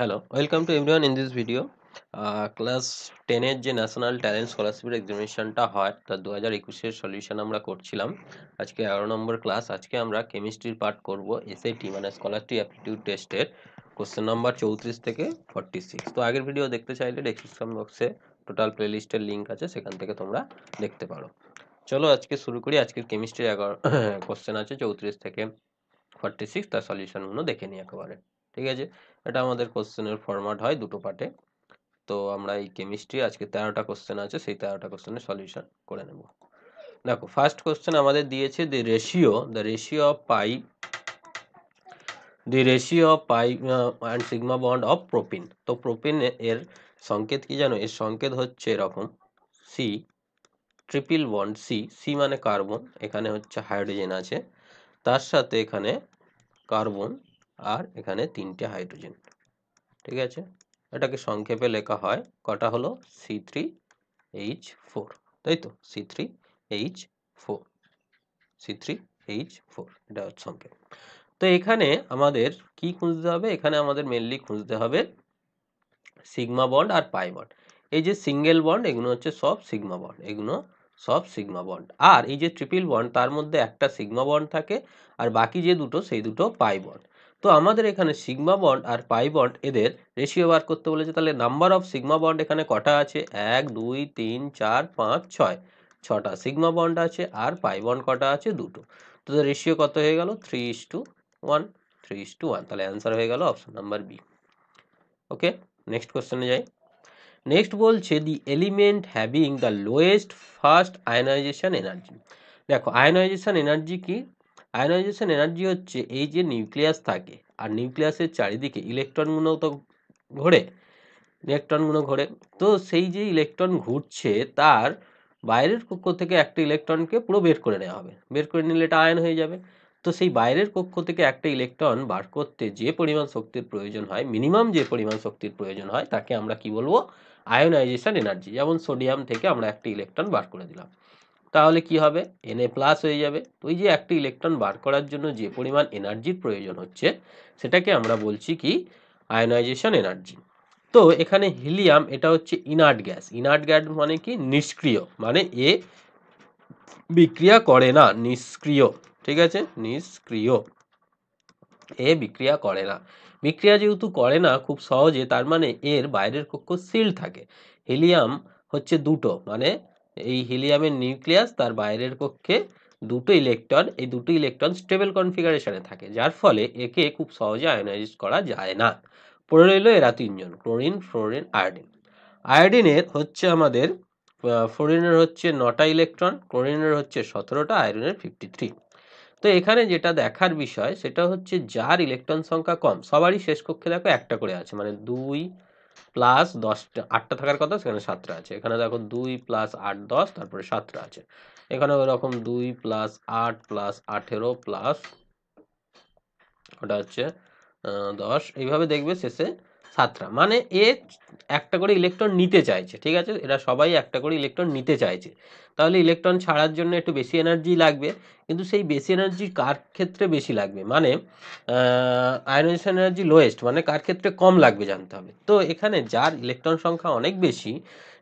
hello welcome to everyone in this video class টেনের যে national talent স্কলারশিপের এক্সামিনেশনটা হয় তার দু হাজার একুশের সলিউশন আমরা করছিলাম আজকে এগারো নম্বর ক্লাস আজকে আমরা কেমিস্ট্রির পার্ট করব এসআইটি মানে স্কলারটি অ্যাপটিটিউড টেস্টের কোশ্চেন নাম্বার চৌত্রিশ থেকে ফর্টি সিক্স তো আগের ভিডিও দেখতে চাইলে ডেসক্রিপশন বক্সে টোটাল প্লেলিস্টের লিঙ্ক আছে সেখান থেকে তোমরা দেখতে পারো চলো আজকে শুরু করি আজকের কেমিস্ট্রির এগারো কোশ্চেন আছে চৌত্রিশ থেকে ফর্টি সিক্স তার সলিউশনগুলো দেখে নিই একেবারে ঠিক আছে এটা আমাদের কোশ্চেনের ফরম্যাট হয় দুটো পার্টে তো আমরা এই কেমিস্ট্রি আজকে তেরোটা কোশ্চেন আছে সেই তেরোটা কোশ্চেনের সলিউশন করে নেব দেখো ফার্স্ট কোশ্চেন আমাদের দিয়েছে the ratio the ratio of pi the ratio of pi and sigma bond of propyne তো প্রোপিন এর সংকেত কি জানো এর সংকেত হচ্ছে এরকম C triple bond C C মানে কার্বন এখানে হচ্ছে হাইড্রোজেন আছে তার সাথে এখানে কার্বন আর এখানে তিনটে হাইড্রোজেন ঠিক আছে এটাকে সংক্ষেপে লেখা হয় কটা হলো সি থ্রি এইচ ফোর তাই তো C three H four C three H four এটা হচ্ছে সংক্ষেপ তো এখানে আমাদের কি খুঁজতে হবে এখানে আমাদের মেনলি খুঁজতে হবে সিগমা বন্ড আর পাই বন্ড এই যে সিঙ্গেল বন্ড এগুলো হচ্ছে সব সিগমা বন্ড এগুলো সব সিগমা বন্ড আর এই যে ট্রিপল বন্ড তার মধ্যে একটা সিগমা বন্ড থাকে আর বাকি যে দুটো সেই দুটো পাই বন্ড তো আমাদের এখানে সিগমা বন্ড আর পাই বন্ড এদের রেশিও বার করতে বলেছে তাহলে নাম্বার অফ সিগমা বন্ড এখানে কটা আছে এক দুই তিন চার পাঁচ ছয় ছটা সিগমা বন্ড আছে আর পাই বন্ড কটা আছে দুটো তো রেশিও কত হয়ে গেল three is two one three is two one তাহলে অ্যান্সার হয়ে গেল option number B okay next কোশ্চেনে যাই নেক্সট বলছে the element having the lowest first ionisation energy দেখো আয়নাইজেশন এনার্জি কি আয়নাইজেশন এনার্জি হচ্ছে এই যে নিউক্লিয়াস থাকে আর নিউক্লিয়াসের চারিদিকে ইলেকট্রনগুলো তো ঘোরে ইলেকট্রনগুলো ঘোরে তো সেই যে ইলেকট্রন ঘুরছে তার বাইরের কক্ষ থেকে একটা ইলেকট্রনকে পুরো বের করে নেওয়া হবে বের করে নিলে এটা আয়ন হয়ে যাবে তো সেই বাইরের কক্ষ থেকে একটা ইলেকট্রন বার করতে যে পরিমাণ শক্তির প্রয়োজন হয় মিনিমাম যে পরিমাণ শক্তির প্রয়োজন হয় তাকে আমরা কি বলবো আয়নাইজেশন এনার্জি যেমন সোডিয়াম থেকে আমরা একটা ইলেকট্রন বার করে দিলাম তাহলে কি হবে এনএ প্লাস হয়ে যাবে তো এই যে একটি ইলেকট্রন বার করার জন্য যে পরিমাণ এনার্জির প্রয়োজন হচ্ছে সেটাকে আমরা বলছি কি আয়নাইজেশন এনার্জি তো এখানে হিলিয়াম এটা হচ্ছে ইনার্ট গ্যাস ইনার্ট গ্যাস মানে কি নিষ্ক্রিয় মানে এ বিক্রিয়া করে না নিষ্ক্রিয় ঠিক আছে নিষ্ক্রিয় এ বিক্রিয়া করে না বিক্রিয়া যেহেতু করে না খুব সহজে তার মানে এর বাইরের কক্ষ সিল থাকে হিলিয়াম হচ্ছে দুটো মানে এই হিলিয়ামের নিউক্লিয়াস তার বাইরের পক্ষে দুটো ইলেকট্রন এই দুটো ইলেকট্রন স্টেবল কনফিগারেশনে থাকে যার ফলে একে খুব সহজে আয়োনাইজ করা যায় না পড়ে রইল এরা তিনজন ক্লোরিন ফ্লোরিন আয়োডিন আয়োডিনের হচ্ছে আমাদের ফ্লোরিনের হচ্ছে নটা ইলেকট্রন ক্লোরিনের হচ্ছে সতেরোটা আয়রনের ফিফটি থ্রি তো এখানে যেটা দেখার বিষয় সেটা হচ্ছে যার ইলেকট্রন সংখ্যা কম সবারই শেষ কক্ষে দেখো একটা করে আছে মানে দুই প্লাস দশটা আটটা থাকার কথা সেখানে সাতটা আছে এখানে দেখো দুই প্লাস আট দশ তারপরে সাতটা আছে এখানে ওইরকম দুই প্লাস আট প্লাস আঠেরো প্লাস ওটা হচ্ছে দশ এইভাবে দেখবে শেষে সাতটা মানে এ একটা করে ইলেকট্রন নিতে চাইছে ঠিক আছে এরা সবাই একটা করে ইলেকট্রন নিতে চাইছে তাহলে ইলেকট্রন ছাড়ার জন্য একটু বেশি এনার্জি লাগবে কিন্তু সেই বেশি এনার্জি কার ক্ষেত্রে বেশি লাগবে মানে আয়নাইজেশন এনার্জি লোয়েস্ট মানে কার ক্ষেত্রে কম লাগবে জানতে হবে তো এখানে যার ইলেকট্রন সংখ্যা অনেক বেশি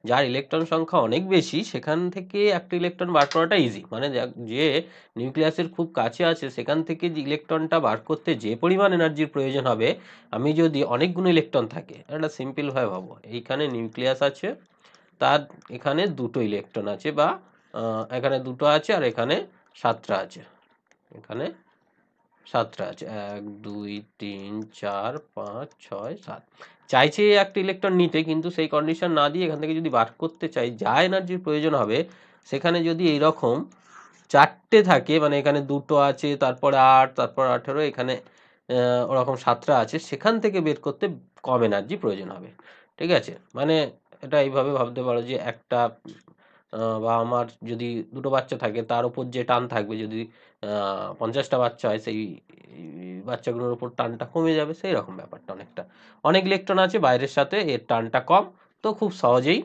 যার ইলেকট্রন সংখ্যা অনেক বেশি সেখান থেকে একটা ইলেকট্রন বার করাটা ইজি মানে যে নিউক্লিয়াসের খুব কাছে আছে সেখান থেকে যে ইলেকট্রনটা বার করতে যে পরিমাণ এনার্জির প্রয়োজন হবে আমি যদি অনেকগুলো ইলেকট্রন থাকে একটা সিম্পলভাবে ভাবো এইখানে নিউক্লিয়াস আছে তার এখানে দুটো ইলেকট্রন আছে বা এখানে দুটো আছে আর এখানে সাতটা আছে এখানে সাতটা আছে এক দুই তিন চার পাঁচ ছয় সাত চাইছে একটা ইলেকট্রন নিতে কিন্তু সেই কন্ডিশন না দিয়ে এখান থেকে যদি বার করতে চাই যা এনার্জির প্রয়োজন হবে সেখানে যদি এইরকম চারটে থাকে মানে এখানে দুটো আছে তারপরে আট তারপর আঠেরো এখানে ওরকম সাতটা আছে সেখান থেকে বের করতে কম এনার্জি প্রয়োজন হবে ঠিক আছে মানে এটা এইভাবে ভাবতে পারো যে একটা বা আমার যদি দুটো বাচ্চা থাকে তার উপর যে টান থাকবে যদি পঞ্চাশটা বাচ্চা হয় সেই বাচ্চাগুলোর উপর টানটা কমে যাবে সেই রকম ব্যাপারটা অনেকটা অনেক ইলেকট্রন আছে বাইরের সাথে এর টানটা কম তো খুব সহজেই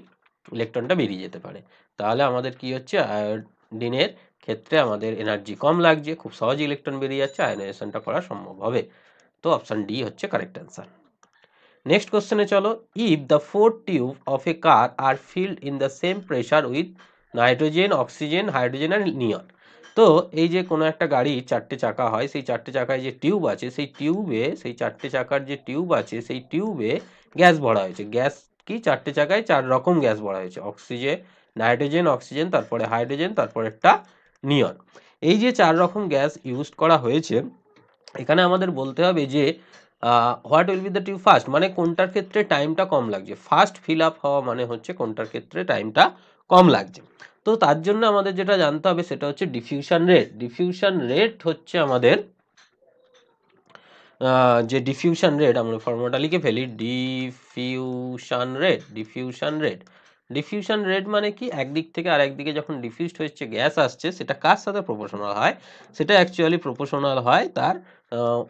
ইলেকট্রনটা বেরিয়ে যেতে পারে তাহলে আমাদের কি হচ্ছে আয়োডিনের ক্ষেত্রে আমাদের এনার্জি কম লাগছে খুব সহজে ইলেকট্রন বেরিয়ে যাচ্ছে আয়োনাইজেশনটা করা সম্ভব হবে তো অপশান ডি হচ্ছে কারেক্ট অ্যান্সার নেক্সট কোশ্চেনে চলো if the four tube of a car are filled in the same pressure with nitrogen oxygen hydrogen আর নিয়ন তো এই যে কোনো একটা গাড়ির চারটে চাকা হয় সেই চারটে চাকায় যে টিউব আছে সেই টিউবে সেই চারটে চাকার যে টিউব আছে সেই টিউবে গ্যাস ভরা হয়েছে গ্যাস কি চারটে চাকায় চার রকম গ্যাস ভরা হয়েছে অক্সিজেন নাইট্রোজেন অক্সিজেন তারপরে হাইড্রোজেন তারপরে একটা নিয়ন এই যে চার রকম গ্যাস ইউজ করা হয়েছে এখানে আমাদের বলতে হবে যে what will be the tube first মানে কোনটার ক্ষেত্রে টাইমটা কম লাগছে ফার্স্ট ফিল আপ হওয়া মানে হচ্ছে কোনটার ক্ষেত্রে টাইমটা কম লাগছে তো তার জন্য আমাদের যেটা জানতে হবে সেটা হচ্ছে ডিফিউশন রেট ডিফিউশন রেট হচ্ছে আমাদের যে ডিফিউশন রেট আমরা ফর্মুলাটা লিখে ফেলি diffusion rate diffusion rate diffusion rate মানে কি একদিক থেকে আর একদিকে যখন ডিফিউজড হচ্ছে গ্যাস আসছে সেটা কার সাথে প্রপোর্শনাল হয় সেটা অ্যাকচুয়ালি প্রপোর্শনাল হয় তার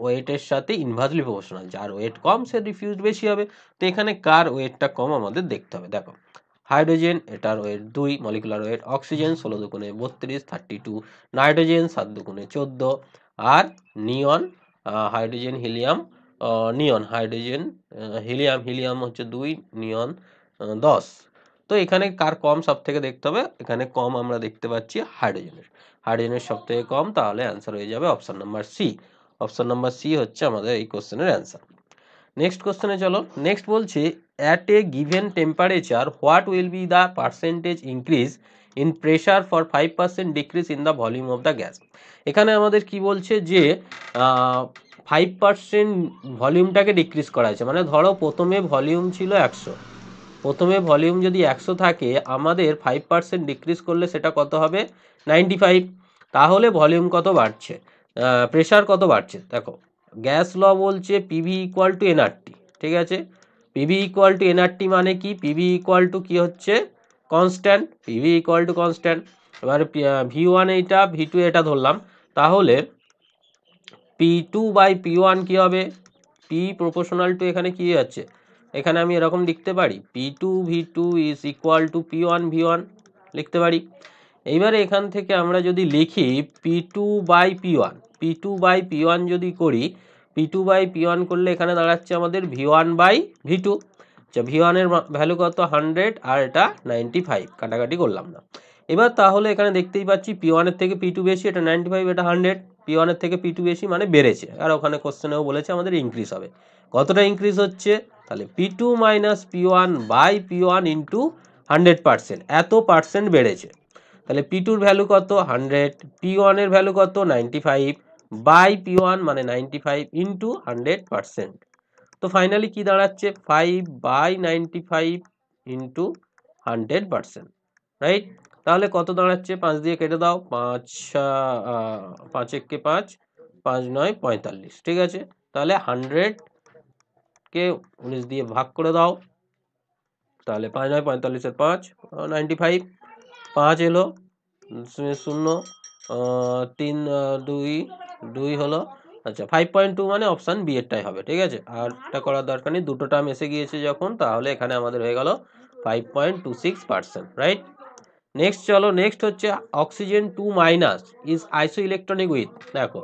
ওয়েটের সাথে ইনভার্সলি প্রপোর্শনাল যার ওয়েট কম সে ডিফিউজড বেশি হবে তো এখানে কার ওয়েটটা কম আমাদের দেখতে হবে দেখো হাইড্রোজেন এটার ওয়েট দুই মলিকুলার ওয়েট অক্সিজেন ষোলো দুগুণে বত্রিশ থার্টি টু নাইট্রোজেন সাত দুগুণে চোদ্দো আর neon hydrogen helium neon hydrogen helium helium হচ্ছে দুই নিয়ন দশ তো এখানে কার কম সব থেকে দেখতে হবে এখানে কম আমরা দেখতে পাচ্ছি হাইড্রোজেনের হাইড্রোজেনের সব থেকে কম তাহলে অ্যান্সার হয়ে যাবে option number C option number C হচ্ছে আমাদের এই কোশ্চেনের অ্যান্সার নেক্সট কোশ্চেনে চলো নেক্সট বলছি at a given temperature what will be the percentage increase in pressure for five percent decrease in the volume of the gas এখানে আমাদের কি বলছে যে ফাইভ পার্সেন্ট ভলিউমটাকে ডিক্রিজ করা হয়েছে মানে ধরো প্রথমে ভলিউম ছিল একশো প্রথমে ভলিউম যদি একশো থাকে আমাদের ফাইভ পার্সেন্ট ডিক্রিজ করলে সেটা কত হবে নাইনটি ফাইভ তাহলে ভলিউম কত বাড়ছে প্রেশার কত বাড়ছে দেখো গ্যাস ল বলছে পিভি ইকুয়াল টু এনআরটি ঠিক আছে পিভি ইকুয়াল টু এনআরটি মানে কি পিভি ইকুয়াল টু কী হচ্ছে constant PV equal to constant এবার ভি ওয়ান এইটা ভি টু এটা ধরলাম তাহলে P two by P one কী হবে পি প্রপোশনাল টু এখানে কী হচ্ছে এখানে আমি এরকম লিখতে পারি P two V two is equal to P one V one লিখতে পারি এইবারে এখান থেকে আমরা যদি লিখি P two by P one P two by P one যদি করি P two by P one করলে এখানে দাঁড়াচ্ছে আমাদের V one by V two আচ্ছা ভি ওয়ানের ভ্যালু কত হান্ড্রেড আর এটা নাইনটি ফাইভ কাটাকাটি করলাম না এবার তাহলে এখানে দেখতেই পাচ্ছি পি ওয়ানের থেকে পি টু বেশি এটা নাইনটি ফাইভ এটা হান্ড্রেড পি ওয়ানের থেকে পি টু বেশি মানে বেড়েছে আর ওখানে কোশ্চেনেও বলেছে আমাদের ইনক্রিজ হবে কতটা ইনক্রিজ হচ্ছে তাহলে P two minus P one by P one into hundred percent এত পার্সেন্ট বেড়েছে তাহলে পি টুর ভ্যালু কত হান্ড্রেড পি ওয়ানের ভ্যালু কত ninety five by P one মানে ninety five into hundred percent তো ফাইনালি কি দাঁড়াচ্ছে five by ninety five into hundred percent right তাহলে কত দাঁড়াচ্ছে পাঁচ দিয়ে কেটে দাও পাঁচ পাঁচ এককে পাঁচ পাঁচ নয় পঁয়তাল্লিশ ঠিক আছে তাহলে হান্ড্রেড কে উনিশ দিয়ে ভাগ করে দাও তাহলে পাঁচ নয় পঁয়তাল্লিশের পাঁচ নাইনটি ফাইভ পাঁচ এলো শূন্য তিন দুই দুই হলো আচ্ছা ফাইভ পয়েন্ট টু মানে অপশান বি এরটাই হবে ঠিক আছে আর একটা করার দরকার নেই দুটো টার্ম এসে গিয়েছে যখন তাহলে এখানে আমাদের হয়ে গেল five point two six percent right next চলো নেক্সট হচ্ছে oxygen two minus is isoelectronic with দেখো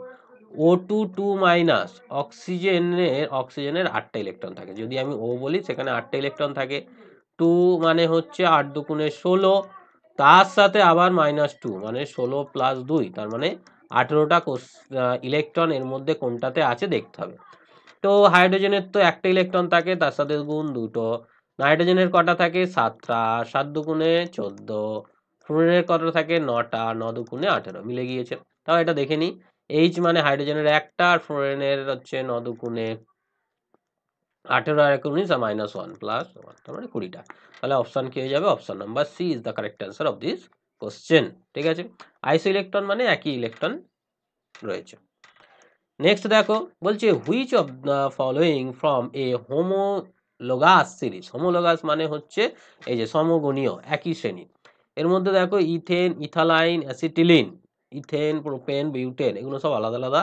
ও টু টু মাইনাস অক্সিজেনের অক্সিজেনের আটটা ইলেকট্রন থাকে যদি আমি ও বলি সেখানে আটটা ইলেকট্রন থাকে টু মানে হচ্ছে আট দুকুণে ষোলো তার সাথে আবার মাইনাস টু মানে ষোলো প্লাস দুই তার মানে আঠেরোটা ইলেকট্রন এর মধ্যে কোনটাতে আছে দেখতে হবে তো হাইড্রোজেনের তো একটা ইলেকট্রন থাকে তার সাথে গুণ দুটো নাইট্রোজেনের কটা থাকে সাতটা সাত দুগুণে চোদ্দো ফ্লোরিনের কটা থাকে নটা ন দুগুণে আঠেরো মিলে গিয়েছে তাও এটা দেখে নিই এইচ মানে হাইড্রোজেনের একটা আর ফ্লোরিনের হচ্ছে ন দুগুণে আঠেরো আর এক উনিশ আর মাইনাস ওয়ান প্লাস ওয়ান তার মানে কুড়িটা তাহলে অপশান কী হয়ে যাবে option number C is the correct answer of this question ঠিক আছে আইসো ইলেকট্রন মানে একই ইলেকট্রন রয়েছে নেক্সট দেখো বলছে which of the following form a homologous series homologous মানে হচ্ছে এই যে সমগণীয় একই শ্রেণী এর মধ্যে দেখো ethane ethylene acetylene ethane propane butane এগুলো সব আলাদা আলাদা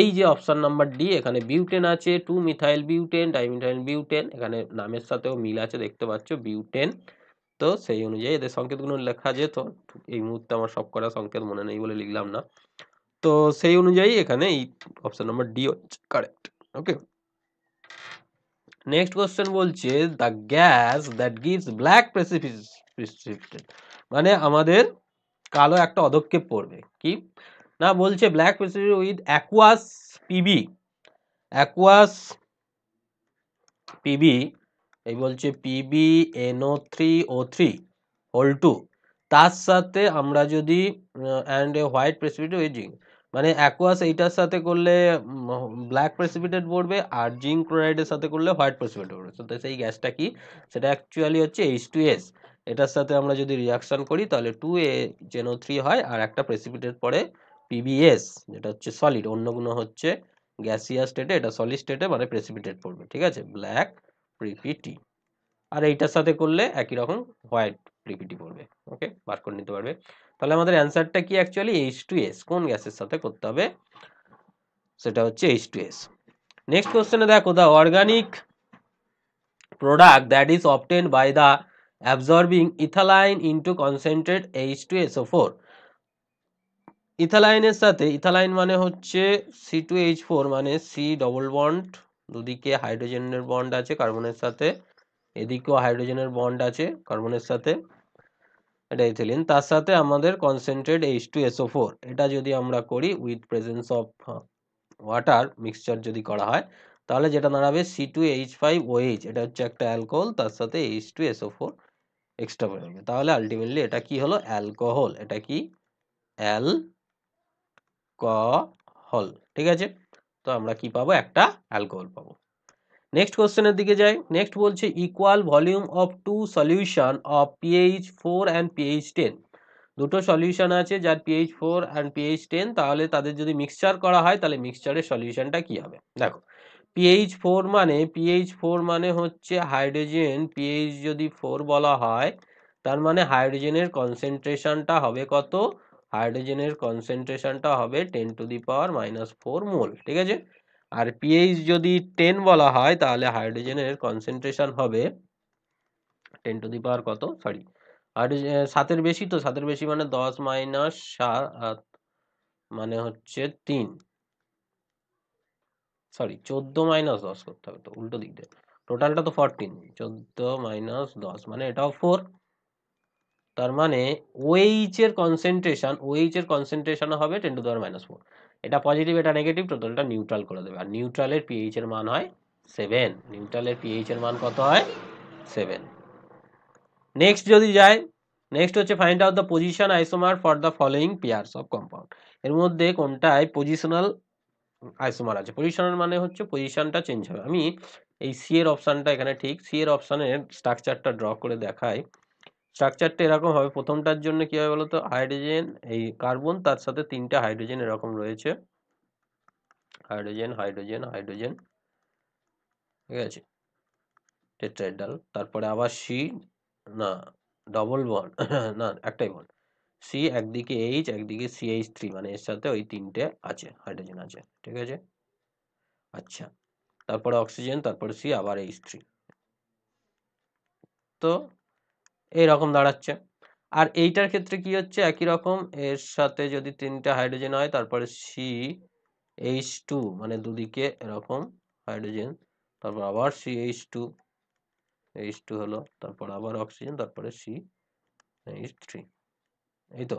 এই যে অপশান নাম্বার ডি এখানে বিউটেন আছে two methyl butane dimethyl butane এখানে নামের সাথেও মিল আছে দেখতে পাচ্ছ বিউটেন তো সেই অনুযায়ী এদের সংকেতগুলো লেখা যেত এই মুহূর্তে আমার সব করা সংকেত মনে নেই বলে লিখলাম না তো সেই অনুযায়ী এখানে এই অপশান নাম্বার ডি হচ্ছে কারেক্ট ওকে নেক্সট কোয়েশ্চেন বলছে the gas that gives black precipitate মানে আমাদের কালো একটা অদক্ষেপ পড়বে কি না বলছে black precipitate with aqueous Pb aqueous Pb এই বলছে Pb NO three O three whole two তার সাথে আমরা যদি and a white precipitate with zinc মানে অ্যাকুয়াস এইটার সাথে করলে ব্ল্যাক প্রেসিপিটেড পড়বে আর জিঙ্ক ক্লোরাইডের সাথে করলে হোয়াইট প্রেসিপিটেড পড়বে তো সেই গ্যাসটা কি সেটা অ্যাকচুয়ালি হচ্ছে এইচ টু এস এটার সাথে আমরা যদি রিয়াকশন করি তাহলে টু এ জেনো থ্রি হয় আর একটা প্রেসিপিটেট পরে পিবিএস যেটা হচ্ছে সলিড অন্য কোনো হচ্ছে গ্যাসিয়া স্টেটে এটা সলিড স্টেটে মানে প্রেসিপিটেট পড়বে ঠিক আছে ব্ল্যাক প্রিপিটি আর এইটার সাথে করলে একই রকম হোয়াইট প্রিপিটি পড়বে ওকে বার করে নিতে পারবে তাহলে আমাদের অ্যান্সারটা কি অ্যাকচুয়ালি এইচ টু এস কোন গ্যাসের সাথে করতে হবে সেটা হচ্ছে এইচ টু এস নেক্সট কোশ্চেনে দেখো the organic product that is obtained by the ethylene into H two S O four ইথালাইনের সাথে ইথালাইন মানে হচ্ছে সি টু এইচ ফোর মানে সি ডবল বন্ড দুদিকে হাইড্রোজেনের বন্ড আছে কার্বনের সাথে এদিকেও হাইড্রোজেনের বন্ড আছে কার্বনের সাথে এটা ইথিলিন তার সাথে আমাদের concentrate H two SO four এটা যদি আমরা করি with presence of water mixture যদি করা হয় তাহলে যেটা দাঁড়াবে C two H five O H এটা হচ্ছে একটা অ্যালকোহল তার সাথে H two SO four extra ফেলবে তাহলে আলটিমেটলি এটা কি হলো অ্যালকোহল এটা কি অ্যাল হল ঠিক আছে তো আমরা কি পাবো একটা অ্যালকোহল পাবো নেক্সট কোশ্চেনের দিকে যাই নেক্সট বলছে equal volume of two solution of pH four and pH ten দুটো সলিউশন আছে যার pH four and pH ten তাহলে তাদের যদি মিক্সচার করা হয় তাহলে মিক্সচারের সলিউশনটা কি হবে দেখো পিএইচ ফোর মানে পিএইচ ফোর মানে হচ্ছে হাইড্রোজেন পিএইচ যদি ফোর বলা হয় তার মানে হাইড্রোজেনের কনসেন্ট্রেশনটা হবে কত হাইড্রোজেনের কনসেন্ট্রেশনটা হবে ten to the power minus four mole ঠিক আছে আর পিএইচ যদি টেন বলা হয় তাহলে হাইড্রোজেনের কনসেন্ট্রেশন হবে টেন টু দি পাওয়ার কত সরি হাইড্রোজেন সাতের বেশি তো সাতের বেশি মানে দশ মাইনাস সাত মানে হচ্ছে তিন সরি চোদ্দো মাইনাস দশ করতে হবে তো উল্টো দিক দিয়ে টোটালটা তো ফরটিন চোদ্দো মাইনাস দশ মানে এটাও ফোর তার মানে ওএইচ এর কনসেন্ট্রেশন ওএইচ এর কনসেন্ট্রেশন হবে ten to the power minus four এটা পজিটিভ এটা নেগেটিভ টোটালটা নিউট্রাল করে দেবে আর নিউট্রালের পিএইচ এর মান হয় সেভেন নিউট্রালের পিএইচ এর মান কত হয় সেভেন নেক্সট যদি যায় নেক্সট হচ্ছে find out the position isomer for the following pairs of compound এর মধ্যে কোনটায় পজিশনাল আইসোমার আছে পজিশনের মানে হচ্ছে পজিশনটা চেঞ্জ হবে আমি এই সি এর অপশানটা এখানে ঠিক সি এর অপশানের স্ট্রাকচারটা ড্র করে দেখাই স্ট্রাকচারটা এরকম হবে প্রথমটার জন্য কী হবে বলতো হাইড্রোজেন এই কার্বন তার সাথে তিনটা হাইড্রোজেন এরকম রয়েছে হাইড্রোজেন হাইড্রোজেন হাইড্রোজেন ঠিক আছে টেট্রাইডাল তারপরে আবার সি না ডবল বন না একটাই বন সি একদিকে এইচ একদিকে সিএইচ থ্রি মানে এর সাথে ওই তিনটে আছে হাইড্রোজেন আছে ঠিক আছে আচ্ছা তারপরে অক্সিজেন তারপরে সি আবার এইচ থ্রি তো এইরকম দাঁড়াচ্ছে আর এইটার ক্ষেত্রে কি হচ্ছে একই রকম এর সাথে যদি তিনটে হাইড্রোজেন হয় তারপরে সি এইচ টু মানে দুদিকে এরকম হাইড্রোজেন তারপর আবার C H two H two হলো তারপর আবার অক্সিজেন তারপরে সি এইচ থ্রি এই তো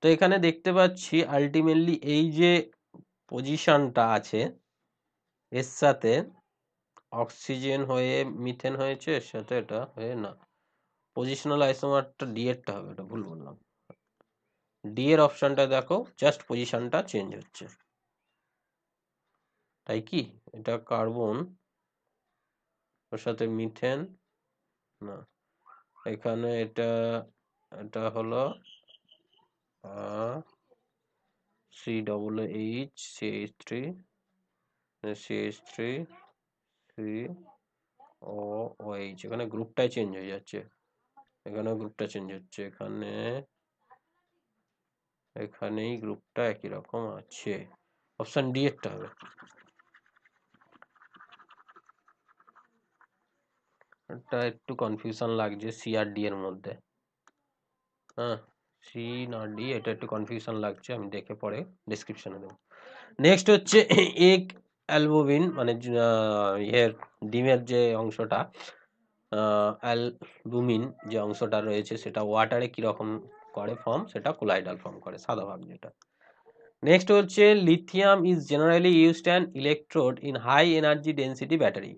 তো এখানে দেখতে পাচ্ছি আলটিমেটলি এই যে পজিশনটা আছে এর সাথে অক্সিজেন হয়ে মিথেন হয়েছে এর সাথে এটা হয়ে না পজিশনাল আইসোমারটা ডি এরটা হবে এটা ভুল বললাম ডি এর অপশানটা দেখো জাস্ট পজিশনটা চেঞ্জ হচ্ছে তাই কি এটা কার্বন ওর সাথে মিথেন না এখানে এটা এটা হলো C double H C H three C H three C O O H এখানে গ্রুপটাই চেঞ্জ হয়ে যাচ্ছে এখানে গ্রুপটা চেঞ্জ হচ্ছে এখানে এখানেই গ্রুপটা একই রকম আছে অপশান ডি একটা হবে এটা একটু কনফিউশন লাগছে সি আর ডি এর মধ্যে হ্যাঁ সি না ডি এটা একটু কনফিউশন লাগছে আমি দেখে পরে ডিসক্রিপশানে দেবো নেক্সট হচ্ছে এক অ্যালবোবিন মানে ইয়ের ডিমের যে অংশটা অ্যালবুমিন যে অংশটা রয়েছে সেটা ওয়াটারে কীরকম করে ফর্ম সেটা কোলাইডাল ফর্ম করে সাদাভাগ যেটা নেক্সট হচ্ছে lithium is generally used and electrode in high energy density battery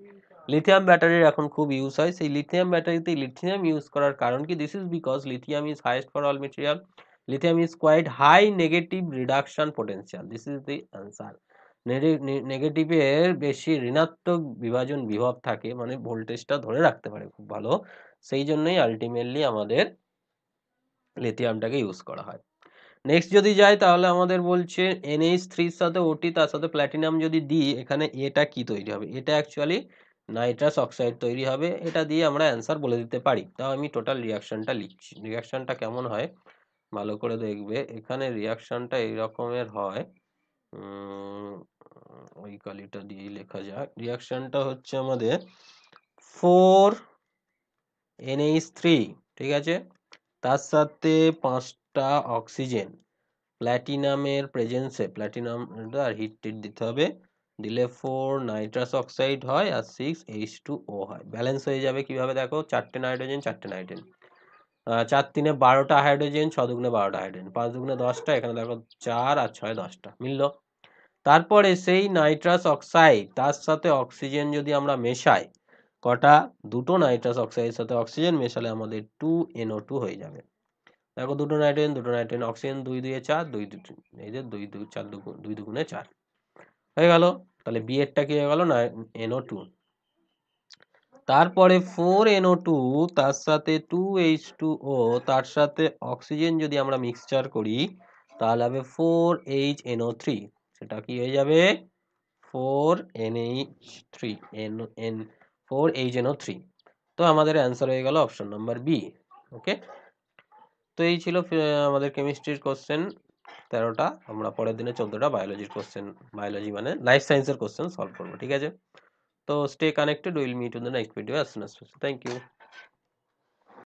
lithium ব্যাটারির এখন খুব ইউজ হয় সেই লিথিয়াম ব্যাটারিতে লিথিয়াম ইউজ করার কারণ কি this is because lithium is highest for all material lithium is quite high negative reduction potential this is the answer নেগেটিভের বেশি ঋণাত্মক বিভাজন বিভব থাকে মানে ভোল্টেজটা ধরে রাখতে পারে খুব ভালো সেই জন্যই আলটিমেটলি আমাদের লিথিয়ামটাকে ইউজ করা হয় নেক্সট যদি যাই তাহলে আমাদের বলছে এনএইচ থ্রির সাথে ওটি তার সাথে প্ল্যাটিনাম যদি দিই এখানে এটা কি তৈরি হবে এটা অ্যাকচুয়ালি নাইট্রাস অক্সাইড তৈরি হবে এটা দিয়ে আমরা অ্যান্সার বলে দিতে পারি তাও আমি টোটাল রিয়াকশানটা লিখছি রিয়াকশানটা কেমন হয় ভালো করে দেখবে এখানে রিয়াকশানটা এই রকমের হয় ওই কালিটা দিয়েই লেখা যাক রিয়াকশানটা হচ্ছে আমাদের ফোর এনএইচ থ্রি ঠিক আছে তার সাথে পাঁচটা অক্সিজেন প্ল্যাটিনামের প্রেজেন্সে প্ল্যাটিনাম আর হিট টিট দিতে হবে দিলে ফোর নাইট্রাস অক্সাইড হয় আর সিক্স এইচ টু ও হয় ব্যালেন্স হয়ে যাবে কিভাবে দেখো চারটে নাইট্রোজেন চারটে নাইট্রেন চার তিনে বারোটা হাইড্রোজেন ছ দুগুনে বারোটা হাইড্রোজেন পাঁচ দুগুনে দশটা এখানে দেখো চার আর ছয় দশটা মিলল তারপরে সেই নাইট্রাস অক্সাইড তার সাথে অক্সিজেন যদি আমরা মেশাই কটা দুটো নাইট্রাস অক্সাইডের সাথে অক্সিজেন মেশালে আমাদের টু এনও টু হয়ে যাবে দেখো দুটো নাইট্রোজেন দুটো নাইট্রোজেন অক্সিজেন দুই দুয়ে চার দুই এই যে দুই দু চার দুগুণ দুই দুগুণে চার হয়ে গেল তাহলে বি এরটা কি হয়ে গেল না এনও টু তারপরে ফোর এনও টু তার সাথে টু এইচ টু ও তার সাথে অক্সিজেন যদি আমরা মিক্সচার করি তাহলে হবে ফোর এইচ এনও থ্রি সেটা কি হয়ে যাবে four N H three N N four H NO three তো আমাদের অ্যান্সার হয়ে গেল অপশন নাম্বার বি ওকে তো এই ছিল আমাদের কেমিস্ট্রির কোশ্চেন তেরোটা আমরা পরের দিনে চোদ্দোটা বায়োলজির কোশ্চেন বায়োলজি মানে লাইফ সায়েন্সের কোশ্চেন সলভ করবো ঠিক আছে তো stay connected will meet in the next video as soon as thank you